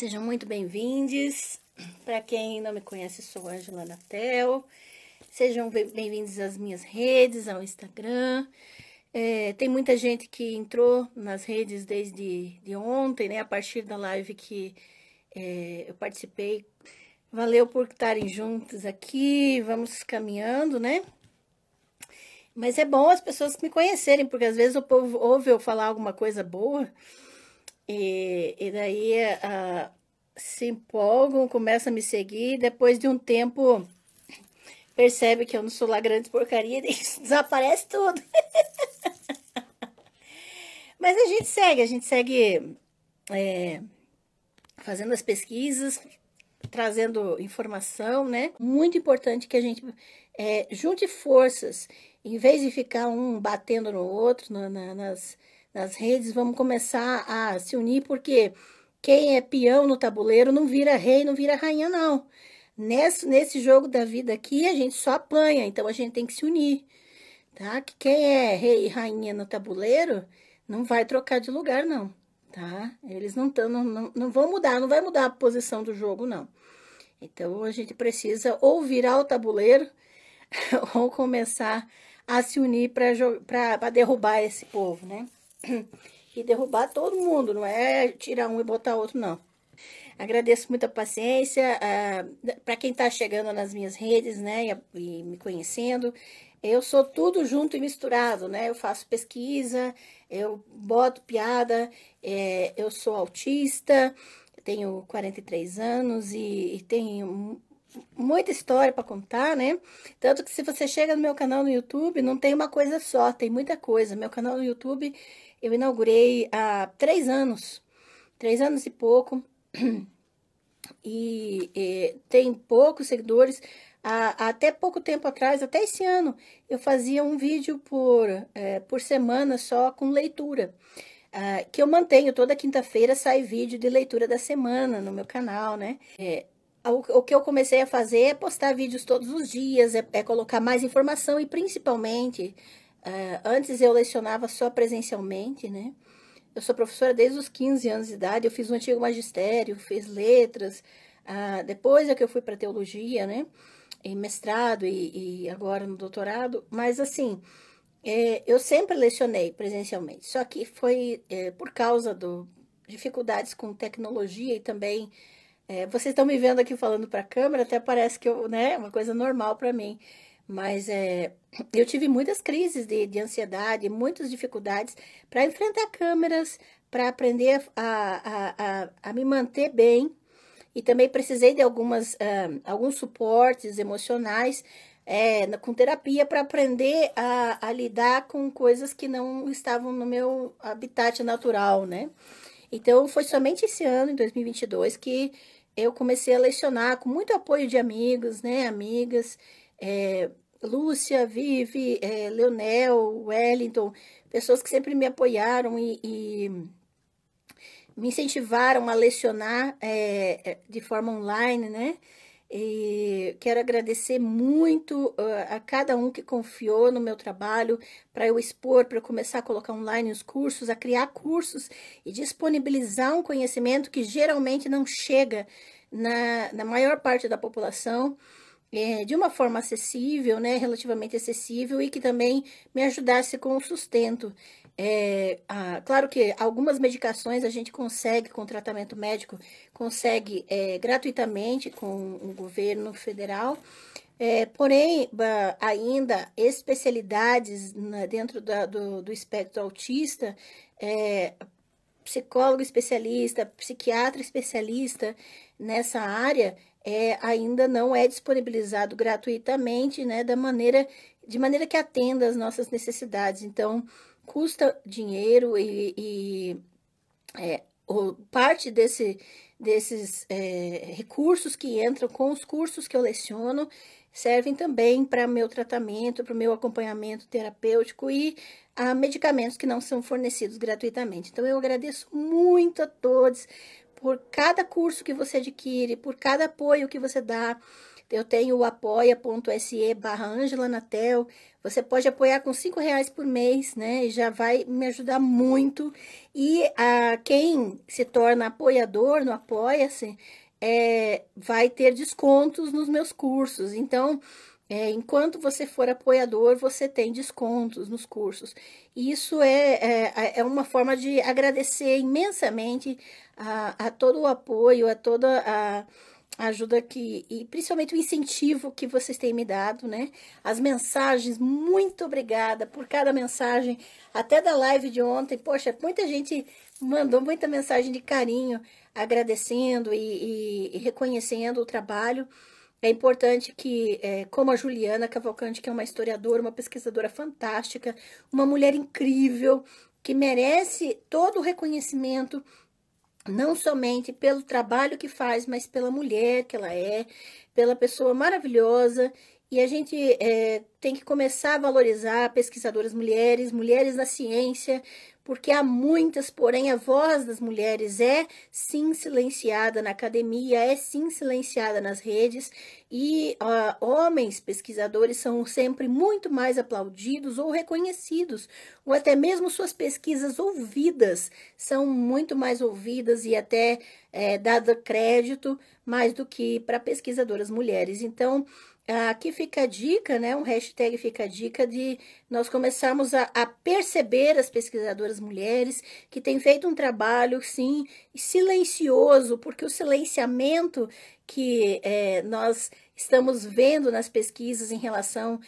Sejam muito bem-vindos. Para quem não me conhece, sou Angela Natel. Sejam bem-vindos às minhas redes, ao Instagram. É, tem muita gente que entrou nas redes desde de ontem, né? A partir da live que é, eu participei. Valeu por estarem juntos aqui. Vamos caminhando, né? Mas é bom as pessoas me conhecerem, porque às vezes o povo ouve eu falar alguma coisa boa e, e daí uh, se empolgam, começam a me seguir, depois de um tempo percebe que eu não sou lá grande porcaria e desaparece tudo. Mas a gente segue, a gente segue é, fazendo as pesquisas, trazendo informação, né? Muito importante que a gente é, junte forças, em vez de ficar um batendo no outro, na, na, nas nas redes, vamos começar a se unir, porque quem é peão no tabuleiro não vira rei, não vira rainha, não. Nesse, nesse jogo da vida aqui, a gente só apanha, então a gente tem que se unir, tá? Que quem é rei e rainha no tabuleiro não vai trocar de lugar, não, tá? Eles não, tão, não, não, não vão mudar, não vai mudar a posição do jogo, não. Então, a gente precisa ou virar o tabuleiro ou começar a se unir para derrubar esse povo, né? e derrubar todo mundo, não é tirar um e botar outro, não. Agradeço muito a paciência. Ah, para quem está chegando nas minhas redes, né, e, e, me conhecendo, eu sou tudo junto e misturado, né? Eu faço pesquisa, eu boto piada, é, eu sou autista, tenho 43 anos e, e tenho muita história para contar, né? Tanto que se você chega no meu canal no YouTube, não tem uma coisa só, tem muita coisa. Meu canal no YouTube eu inaugurei há três anos, três anos e pouco, e, e tem poucos seguidores. Há, até pouco tempo atrás, até esse ano, eu fazia um vídeo por, é, por semana só com leitura. Uh, que eu mantenho toda quinta-feira sai vídeo de leitura da semana no meu canal, né? É, o, o, que eu comecei a fazer é postar vídeos todos os dias, é, é colocar mais informação e principalmente Uh, antes eu lecionava só presencialmente, né? Eu sou professora desde os 15 anos de idade, eu fiz um antigo magistério, fiz letras, uh, depois é que eu fui para teologia, né? Em mestrado e, e, agora no doutorado, mas assim, é, eu sempre lecionei presencialmente, só que foi é, por causa do dificuldades com tecnologia e também é, vocês estão me vendo aqui falando para a câmera, até parece que eu, né, uma coisa normal para mim. Mas é, eu tive muitas crises de, de ansiedade, muitas dificuldades para enfrentar câmeras, para aprender a, a, a, a, me manter bem. E também precisei de algumas, uh, alguns suportes emocionais é, com terapia para aprender a, a lidar com coisas que não estavam no meu habitat natural, né? Então, foi somente esse ano, em 2022, que eu comecei a lecionar com muito apoio de amigos, né, amigas, é, Lúcia, Vivi, é, Leonel, Wellington, pessoas que sempre me apoiaram e, e me incentivaram a lecionar é, é de forma online, né? E quero agradecer muito a cada um que confiou no meu trabalho para eu expor, para eu começar a colocar online os cursos, a criar cursos e disponibilizar um conhecimento que geralmente não chega na, na maior parte da população é, de uma forma acessível, né, relativamente acessível e que também me ajudasse com o sustento. É, claro que algumas medicações a gente consegue, com tratamento médico, consegue é, gratuitamente com o governo federal, é, porém, ainda especialidades dentro da, do, do, espectro autista, é, psicólogo especialista, psiquiatra especialista nessa área, é, ainda não é disponibilizado gratuitamente, né, da maneira, de maneira que atenda às nossas necessidades. Então, custa dinheiro e, e é, parte desse, desses é, recursos que entram com os cursos que eu leciono servem também para meu tratamento, para o meu acompanhamento terapêutico e a medicamentos que não são fornecidos gratuitamente. Então, eu agradeço muito a todos por cada curso que você adquire, por cada apoio que você dá. Eu tenho o apoia.se barra Angela Natel. Você pode apoiar com cinco reais por mês, né? já vai me ajudar muito. E a, ah, quem se torna apoiador no Apoia-se é, vai ter descontos nos meus cursos. Então, é, enquanto você for apoiador, você tem descontos nos cursos. E isso é, é, é uma forma de agradecer imensamente a, a todo o apoio, a toda a, a ajuda que. e principalmente o incentivo que vocês têm me dado, né? As mensagens, muito obrigada por cada mensagem, até da live de ontem. Poxa, muita gente mandou muita mensagem de carinho, agradecendo e, e, e reconhecendo o trabalho. É importante que, é, como a Juliana Cavalcante, que é uma historiadora, uma pesquisadora fantástica, uma mulher incrível, que merece todo o reconhecimento, não somente pelo trabalho que faz, mas pela mulher que ela é, pela pessoa maravilhosa. E a gente é, tem que começar a valorizar pesquisadoras mulheres, mulheres na ciência, porque há muitas, porém a voz das mulheres é sim silenciada na academia, é sim silenciada nas redes, e uh, homens pesquisadores são sempre muito mais aplaudidos ou reconhecidos, ou até mesmo suas pesquisas ouvidas são muito mais ouvidas e até é, dado crédito mais do que para pesquisadoras mulheres. Então, Aqui fica a dica, né? Um hashtag fica a dica de nós começarmos a, a perceber as pesquisadoras mulheres que têm feito um trabalho, sim, silencioso, porque o silenciamento que é, nós estamos vendo nas pesquisas em relação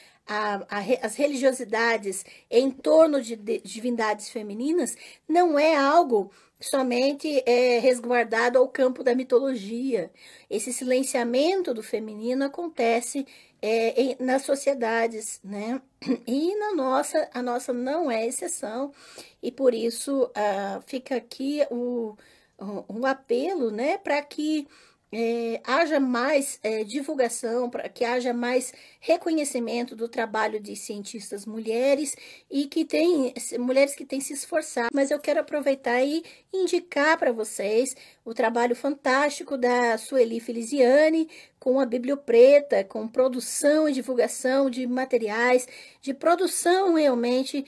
às religiosidades em torno de, de divindades femininas, não é algo somente é, resguardado ao campo da mitologia. Esse silenciamento do feminino acontece é, em, nas sociedades, né? E na nossa, a nossa não é exceção, e por isso ah, fica aqui o, um apelo, né, para que é, haja mais é, divulgação, para que haja mais reconhecimento do trabalho de cientistas mulheres e que tem mulheres que têm se esforçado. Mas eu quero aproveitar e indicar para vocês o trabalho fantástico da Sueli Feliziane com a bibliopreta, com produção e divulgação de materiais, de produção realmente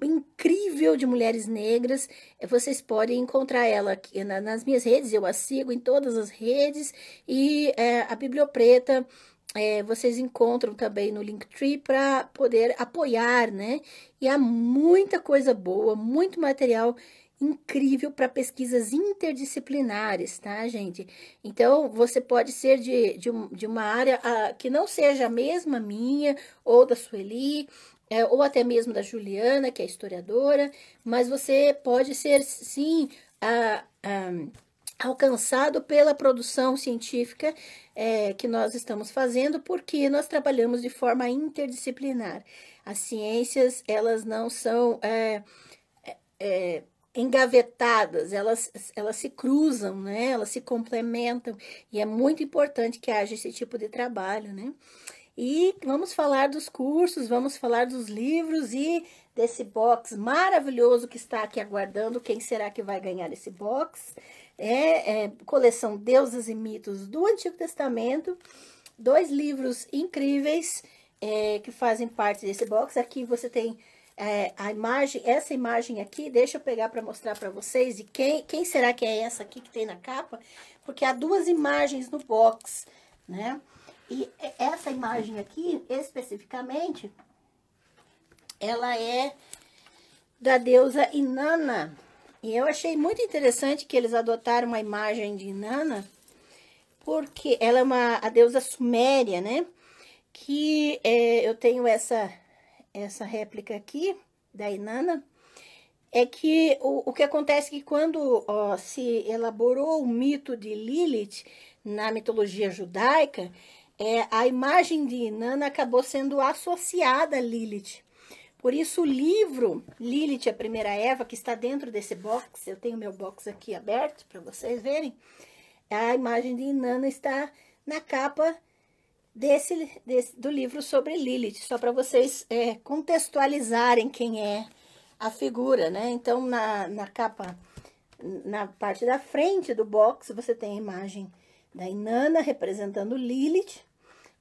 incrível de mulheres negras. Eh, vocês podem encontrar ela aqui nas minhas redes, eu a sigo em todas as redes, e é, a bibliopreta. É, eh, vocês encontram também no Linktree para poder apoiar, né? E há muita coisa boa, muito material incrível para pesquisas interdisciplinares, tá, gente? Então, você pode ser de, de, de uma área a, ah, que não seja a mesma minha ou da Sueli, é, ou até mesmo da Juliana, que é historiadora, mas você pode ser, sim, a, a, alcançado pela produção científica é, que nós estamos fazendo, porque nós trabalhamos de forma interdisciplinar. As ciências, elas não são é, é, é engavetadas, elas, elas se cruzam, né? Elas se complementam e é muito importante que haja esse tipo de trabalho, né? E vamos falar dos cursos, vamos falar dos livros e desse box maravilhoso que está aqui aguardando. Quem será que vai ganhar esse box? É, é coleção Deuses e Mitos do Antigo Testamento, dois livros incríveis é, que fazem parte desse box. Aqui você tem é, a imagem, essa imagem aqui, deixa eu pegar para mostrar para vocês. E quem, quem será que é essa aqui que tem na capa? Porque há duas imagens no box, né? E essa imagem aqui, especificamente, ela é da deusa Inanna. E eu achei muito interessante que eles adotaram uma imagem de Inanna, porque ela é uma a deusa suméria, né? Que é, eu tenho essa essa réplica aqui da Inanna, é que o, o que acontece é que quando ó, se elaborou o mito de Lilith na mitologia judaica, é, a imagem de Inanna acabou sendo associada a Lilith. Por isso, o livro Lilith, a Primeira Eva, que está dentro desse box, eu tenho meu box aqui aberto para vocês verem, a imagem de Inanna está na capa desse, desse do livro sobre Lilith, só para vocês é, contextualizarem quem é a figura, né? Então, na, na capa, na parte da frente do box, você tem a imagem da Inanna representando Lilith,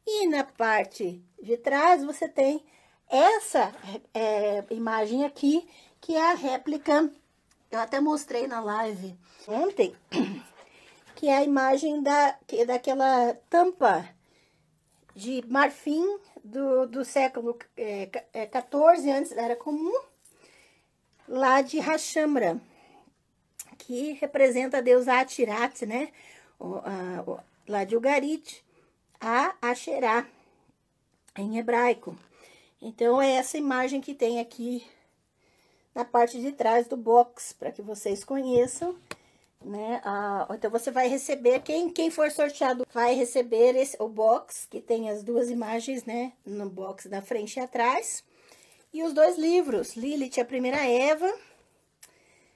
e na parte de trás você tem essa é, imagem aqui, que é a réplica, eu até mostrei na live ontem, que é a imagem da, que, daquela tampa de marfim do, do século XIV, é, é antes da Era Comum, lá de Rachamra, que representa a deusa Atirat, né? O, a, o, lá de Ugarit, a Asherá, em hebraico. Então, é essa imagem que tem aqui na parte de trás do box, para que vocês conheçam né? Ah, então você vai receber quem quem for sorteado vai receber esse, o box que tem as duas imagens, né? No box da frente e atrás e os dois livros, Lilith a primeira Eva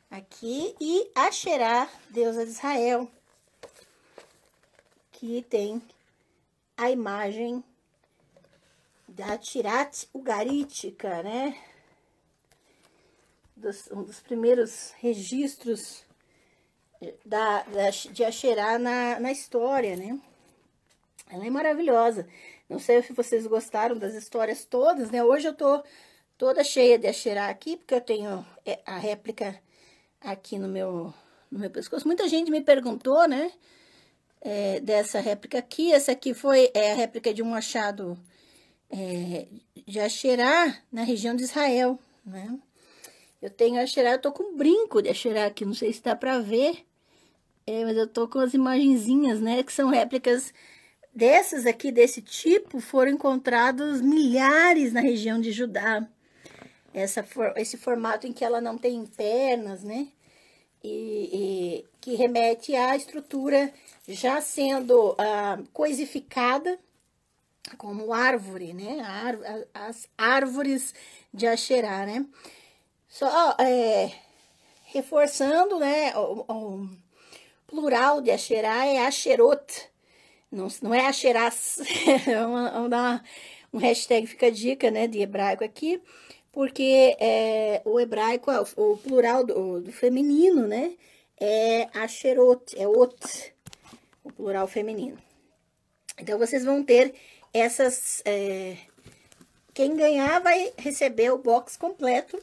aqui e Asherá deusa de Israel que tem a imagem da Tirat Ugarítica, né? Dos, um dos primeiros registros da, da, de Axerá na, na história, né? Ela é maravilhosa. Não sei se vocês gostaram das histórias todas, né? Hoje eu tô toda cheia de Axerá aqui, porque eu tenho é, a réplica aqui no meu, no meu pescoço. Muita gente me perguntou, né? É, dessa réplica aqui. Essa aqui foi é, a réplica de um achado é, de Axerá na região de Israel, né? Eu tenho a Xerá, eu tô com um brinco de Xerá aqui, não sei se dá pra ver. É, mas eu tô com as imagenzinhas, né? Que são réplicas dessas aqui, desse tipo, foram encontrados milhares na região de Judá. Essa for, esse formato em que ela não tem pernas, né? E, e que remete à estrutura já sendo ah, coisificada como árvore, né? Ar, as árvores de Axerá, né? Só é, reforçando, né, o, o, plural de axerá é axerot, não, não é axerás. Vamos dar uma, um hashtag, fica a dica, né, de hebraico aqui, porque é, o hebraico, o, o plural do, do, feminino, né, é axerot, é ot, o plural feminino. Então, vocês vão ter essas... É, quem ganhar vai receber o box completo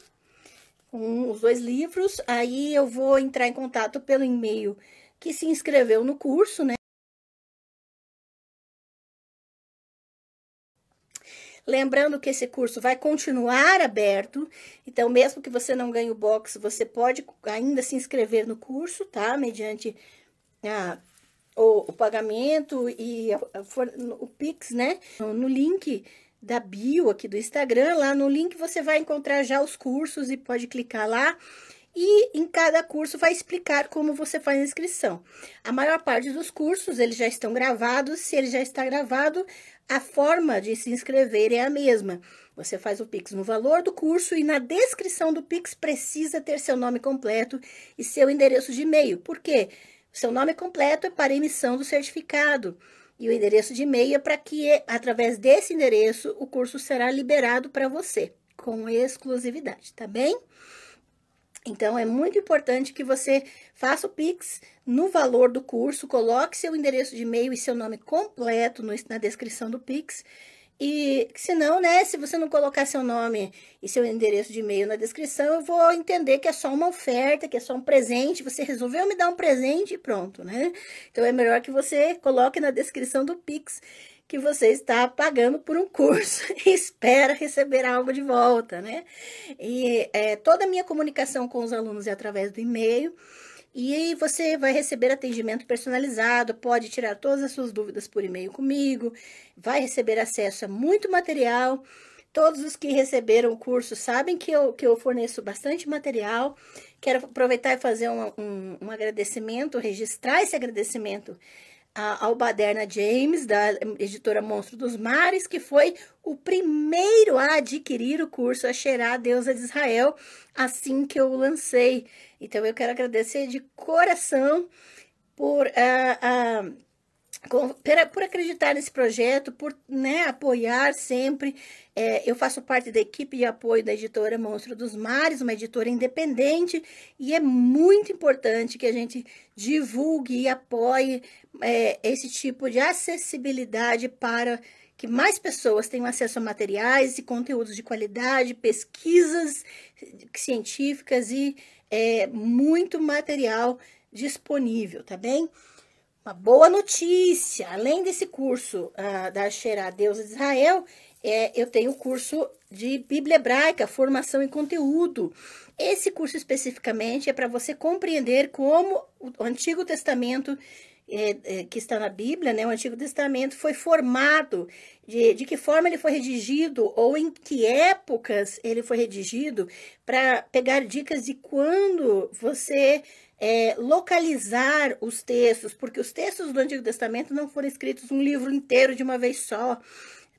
um, os dois livros. Aí eu vou entrar em contato pelo e-mail que se inscreveu no curso, né? Lembrando que esse curso vai continuar aberto, então mesmo que você não ganhe o box, você pode ainda se inscrever no curso, tá? Mediante a, ah, o, o, pagamento e a, a, o Pix, né? No link da bio aqui do Instagram. Lá no link você vai encontrar já os cursos e pode clicar lá. E em cada curso vai explicar como você faz a inscrição. A maior parte dos cursos, eles já estão gravados. Se ele já está gravado, a forma de se inscrever é a mesma. Você faz o Pix no valor do curso e na descrição do Pix precisa ter seu nome completo e seu endereço de e-mail. Por quê? Seu nome completo é para emissão do certificado e o endereço de e-mail para que, eh, através desse endereço, o curso será liberado para você, com exclusividade, tá bem? Então, é muito importante que você faça o Pix no valor do curso, coloque seu endereço de e-mail e seu nome completo no, na descrição do Pix e senão, né, se você não colocar seu nome e seu endereço de e-mail na descrição, eu vou entender que é só uma oferta, que é só um presente, você resolveu me dar um presente e pronto, né? Então é melhor que você coloque na descrição do Pix que você está pagando por um curso e espera receber algo de volta, né? E é, toda a minha comunicação com os alunos é através do e-mail. E você vai receber atendimento personalizado, pode tirar todas as suas dúvidas por e-mail comigo, vai receber acesso a muito material. Todos os que receberam o curso sabem que eu, que eu forneço bastante material. Quero aproveitar e fazer um, um, um agradecimento, registrar esse agradecimento a Albaderna James, da editora Monstro dos Mares, que foi o primeiro a adquirir o curso A Cheirar a Deusa de Israel, assim que eu o lancei. Então, eu quero agradecer de coração por... Uh, uh por, por, acreditar nesse projeto, por né, apoiar sempre. É, eu faço parte da equipe de apoio da editora Monstro dos Mares, uma editora independente, e é muito importante que a gente divulgue e apoie é, esse tipo de acessibilidade para que mais pessoas tenham acesso a materiais e conteúdos de qualidade, pesquisas científicas e é, muito material disponível, tá bem? Uma boa notícia! Além desse curso uh, da Xerá Deusa de Israel, é, eu tenho o curso de Bíblia Hebraica, Formação e Conteúdo. Esse curso especificamente é para você compreender como o Antigo Testamento é, é, que está na Bíblia, né, o Antigo Testamento foi formado, de, de que forma ele foi redigido ou em que épocas ele foi redigido, para pegar dicas de quando você é, localizar os textos, porque os textos do Antigo Testamento não foram escritos um livro inteiro de uma vez só.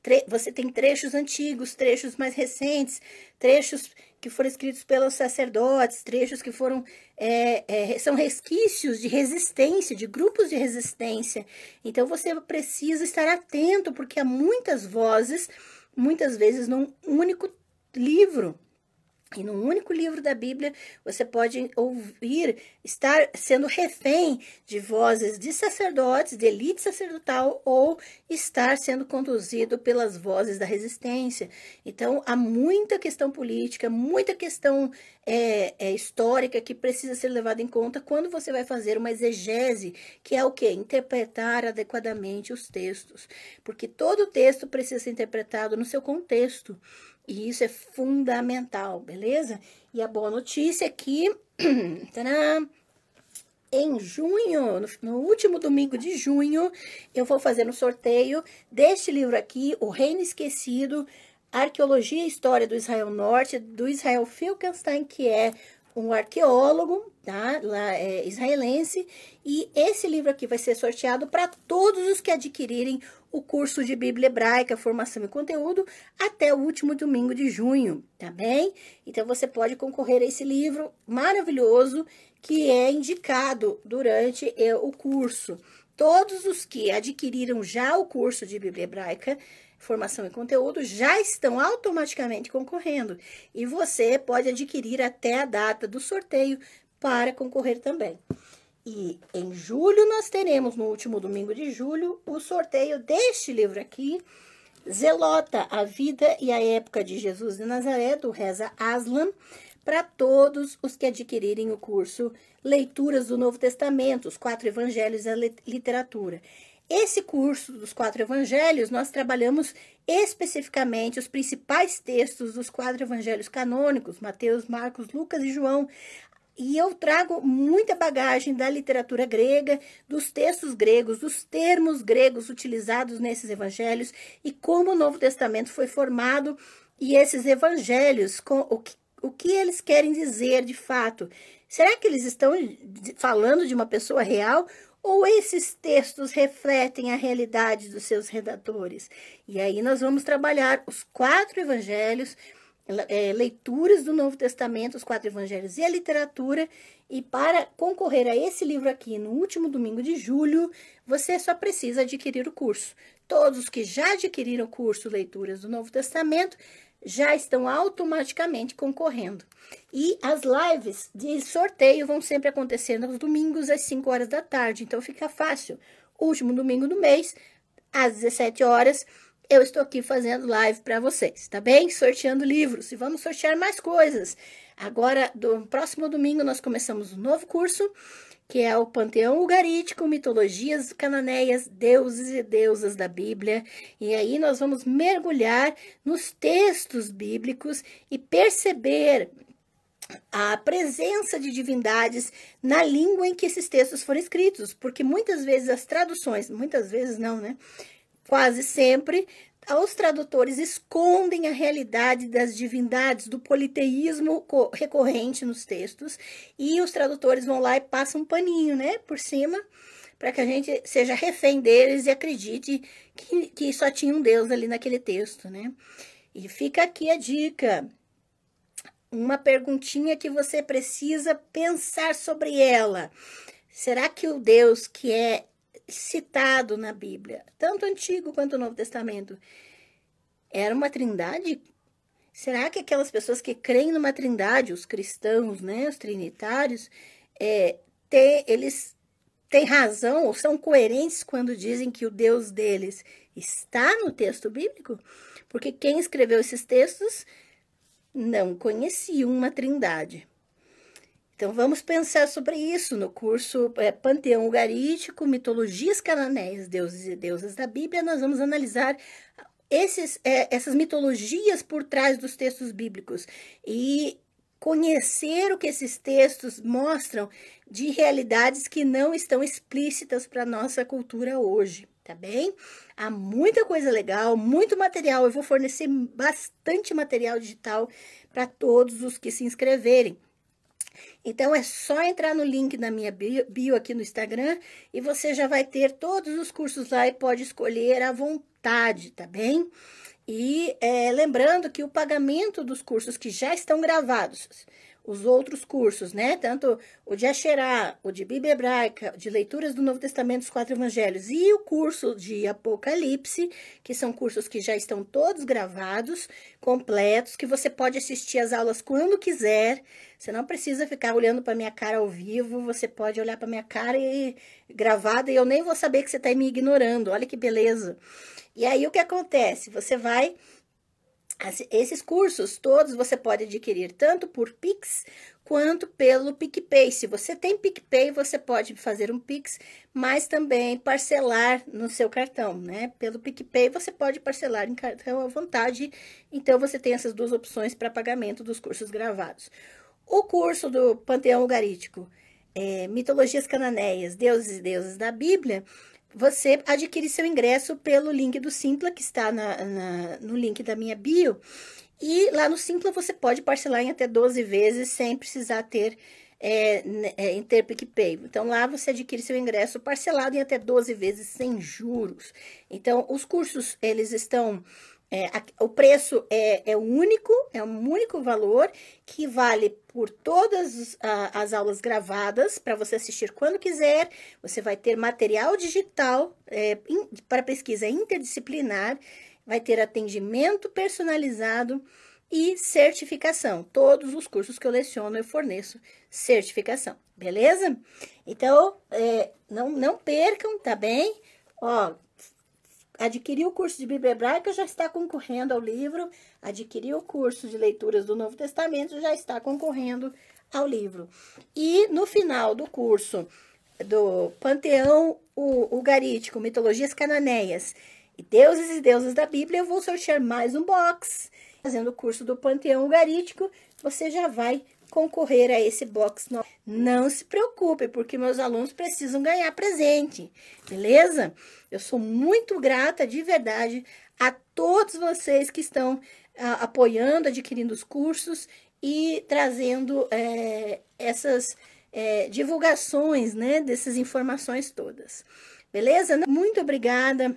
Tre você tem trechos antigos, trechos mais recentes, trechos que foram escritos pelos sacerdotes, trechos que foram é, é, são resquícios de resistência, de grupos de resistência. Então você precisa estar atento, porque há muitas vozes, muitas vezes num único livro. E num único livro da Bíblia, você pode ouvir, estar sendo refém de vozes de sacerdotes, de elite sacerdotal, ou estar sendo conduzido pelas vozes da resistência. Então, há muita questão política, muita questão é, é, histórica que precisa ser levada em conta quando você vai fazer uma exegese, que é o que? Interpretar adequadamente os textos. Porque todo texto precisa ser interpretado no seu contexto. E isso é fundamental, beleza? E a boa notícia é que tcharam, em junho, no, último domingo de junho, eu vou fazer um sorteio deste livro aqui, O Reino Esquecido, Arqueologia e História do Israel Norte, do Israel Finkelstein, que é um arqueólogo tá, lá, é, israelense, e esse livro aqui vai ser sorteado para todos os que adquirirem o curso de Bíblia Hebraica, Formação e Conteúdo, até o último domingo de junho, tá bem? Então você pode concorrer a esse livro maravilhoso que é indicado durante é, o curso. Todos os que adquiriram já o curso de Bíblia Hebraica formação e conteúdo já estão automaticamente concorrendo e você pode adquirir até a data do sorteio para concorrer também. E em julho nós teremos, no último domingo de julho, o sorteio deste livro aqui, Zelota, a vida e a época de Jesus de Nazaré, do Reza Aslan, para todos os que adquirirem o curso Leituras do Novo Testamento, os quatro evangelhos e a literatura. Esse curso dos quatro evangelhos, nós trabalhamos especificamente os principais textos dos quatro evangelhos canônicos, Mateus, Marcos, Lucas e João. E eu trago muita bagagem da literatura grega, dos textos gregos, dos termos gregos utilizados nesses evangelhos e como o Novo Testamento foi formado e esses evangelhos, com o que, o que eles querem dizer de fato. Será que eles estão falando de uma pessoa real ou esses textos refletem a realidade dos seus redatores? E aí nós vamos trabalhar os quatro evangelhos, é, leituras do Novo Testamento, os quatro evangelhos e a literatura. E para concorrer a esse livro aqui no último domingo de julho, você só precisa adquirir o curso. Todos que já adquiriram o curso Leituras do Novo Testamento já estão automaticamente concorrendo. E as lives de sorteio vão sempre acontecer nos domingos às 5 horas da tarde, então fica fácil. Último domingo do mês, às 17 horas, eu estou aqui fazendo live para vocês, tá bem? Sorteando livros e vamos sortear mais coisas. Agora, do próximo domingo, nós começamos um novo curso que é o panteão ugarítico, mitologias cananeias, deuses e deusas da Bíblia. E aí nós vamos mergulhar nos textos bíblicos e perceber a presença de divindades na língua em que esses textos foram escritos, porque muitas vezes as traduções, muitas vezes não, né? Quase sempre os tradutores escondem a realidade das divindades, do politeísmo recorrente nos textos, e os tradutores vão lá e passam um paninho, né, por cima, para que a gente seja refém deles e acredite que, que só tinha um Deus ali naquele texto, né? E fica aqui a dica. Uma perguntinha que você precisa pensar sobre ela. Será que o Deus que é citado na Bíblia, tanto Antigo quanto Novo Testamento. Era uma trindade? Será que aquelas pessoas que creem numa trindade, os cristãos, né, os trinitários, é, eles têm razão ou são coerentes quando dizem que o Deus deles está no texto bíblico? Porque quem escreveu esses textos não conhecia uma trindade. Então, vamos pensar sobre isso no curso é, Panteão Ugarítico, Mitologias Cananéias, Deuses e Deusas da Bíblia. Nós vamos analisar esses, é, essas mitologias por trás dos textos bíblicos e conhecer o que esses textos mostram de realidades que não estão explícitas para a nossa cultura hoje, tá bem? Há muita coisa legal, muito material. Eu vou fornecer bastante material digital para todos os que se inscreverem. Então é só entrar no link na minha bio, bio aqui no Instagram e você já vai ter todos os cursos lá e pode escolher à vontade, tá bem? E é, lembrando que o pagamento dos cursos que já estão gravados os outros cursos, né? Tanto o de Asherá, o de Bíblia Hebraica, de leituras do Novo Testamento, os quatro evangelhos e o curso de Apocalipse, que são cursos que já estão todos gravados, completos, que você pode assistir as aulas quando quiser. Você não precisa ficar olhando para minha cara ao vivo, você pode olhar para minha cara e gravada e eu nem vou saber que você está me ignorando. Olha que beleza. E aí o que acontece? Você vai esses cursos todos você pode adquirir tanto por Pix quanto pelo PicPay. Se você tem PicPay, você pode fazer um Pix, mas também parcelar no seu cartão, né? Pelo PicPay você pode parcelar em cartão à vontade. Então você tem essas duas opções para pagamento dos cursos gravados. O curso do Panteão Ugarítico, é, Mitologias Cananeias, Deuses e Deuses da Bíblia, você adquire seu ingresso pelo link do Simpla, que está na, na, no link da minha bio. E lá no Simpla você pode parcelar em até 12 vezes sem precisar ter é, né, é, em ter PicPay. Então, lá você adquire seu ingresso parcelado em até 12 vezes sem juros. Então, os cursos, eles estão é, a, o preço é, é único, é um único valor que vale por todas as aulas gravadas para você assistir quando quiser. Você vai ter material digital é, para pesquisa interdisciplinar, vai ter atendimento personalizado e certificação. Todos os cursos que eu leciono eu forneço certificação, beleza? Então, é, não, não percam, tá bem? Ó, adquiriu o curso de Bíblia Hebraica, já está concorrendo ao livro. Adquiriu o curso de leituras do Novo Testamento, já está concorrendo ao livro. E no final do curso do Panteão Ugarítico, Mitologias Cananeias e Deuses e Deusas da Bíblia, eu vou sortear mais um box. Fazendo o curso do Panteão Ugarítico, você já vai concorrer a esse box novo. Não se preocupe, porque meus alunos precisam ganhar presente, beleza? Eu sou muito grata de verdade a todos vocês que estão a, ah, apoiando, adquirindo os cursos e trazendo é, essas é, divulgações, né, dessas informações todas. Beleza? Muito obrigada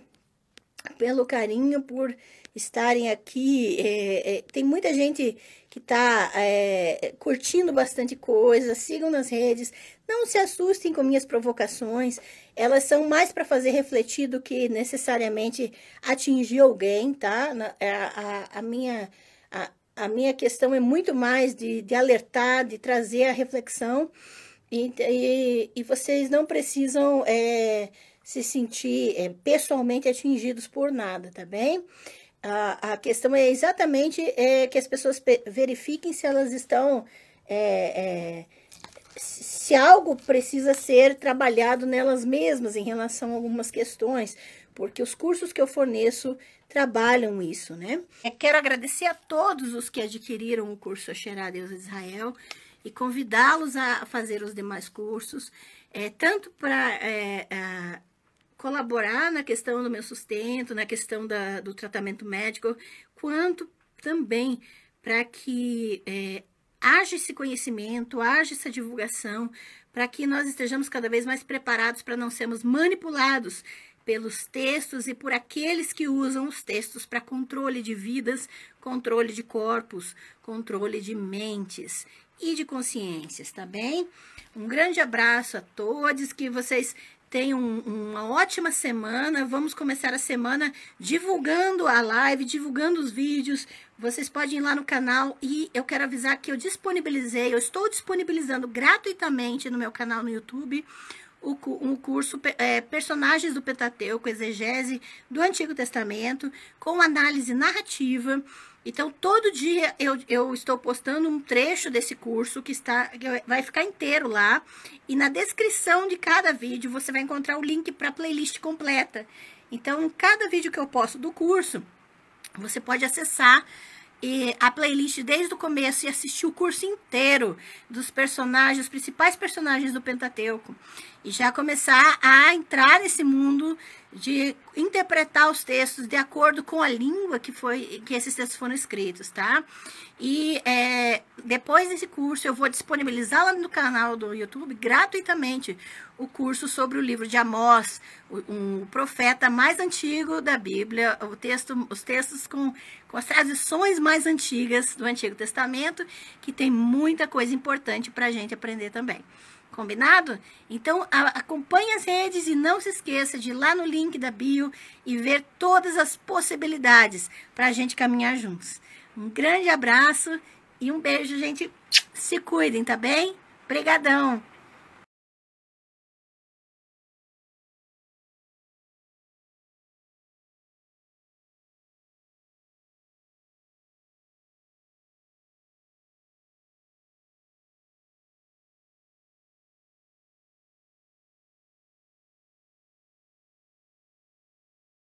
pelo carinho, por estarem aqui. É, é, tem muita gente que está é, curtindo bastante coisa. Sigam nas redes. Não se assustem com minhas provocações. Elas são mais para fazer refletir do que necessariamente atingir alguém, tá? a, é, a, a minha. A, a minha questão é muito mais de, de alertar, de trazer a reflexão, e, e, e vocês não precisam é, se sentir é, pessoalmente atingidos por nada, tá bem? A, a questão é exatamente é, que as pessoas verifiquem se elas estão. É, se algo precisa ser trabalhado nelas mesmas em relação a algumas questões, porque os cursos que eu forneço trabalham isso, né? Eu é, quero agradecer a todos os que adquiriram o curso Xerá Deus de Israel e convidá-los a fazer os demais cursos, é, tanto para é, colaborar na questão do meu sustento, na questão da, do tratamento médico, quanto também para que é, haja esse conhecimento, haja essa divulgação, para que nós estejamos cada vez mais preparados para não sermos manipulados pelos textos e por aqueles que usam os textos para controle de vidas, controle de corpos, controle de mentes e de consciências, tá bem? Um grande abraço a todos, que vocês Tenham um, uma ótima semana. Vamos começar a semana divulgando a live, divulgando os vídeos. Vocês podem ir lá no canal e eu quero avisar que eu disponibilizei, eu estou disponibilizando gratuitamente no meu canal no YouTube o, um curso é, Personagens do Pentateuco, Exegese do Antigo Testamento, com análise narrativa. Então, todo dia eu, eu estou postando um trecho desse curso que está que vai ficar inteiro lá. E na descrição de cada vídeo você vai encontrar o link para a playlist completa. Então, cada vídeo que eu posto do curso, você pode acessar e a playlist desde o começo e assistir o curso inteiro dos personagens, os principais personagens do Pentateuco. E já começar a entrar nesse mundo de interpretar os textos de acordo com a língua que foi que esses textos foram escritos, tá? E é, depois desse curso eu vou disponibilizar lá no canal do YouTube gratuitamente o curso sobre o livro de Amós, o, um profeta mais antigo da Bíblia, o texto, os textos com, com as tradições mais antigas do Antigo Testamento, que tem muita coisa importante para a gente aprender também. Combinado? Então a, acompanhe as redes e não se esqueça de ir lá no link da bio e ver todas as possibilidades para a gente caminhar juntos. Um grande abraço e um beijo, gente. Se cuidem, tá bem? Obrigadão!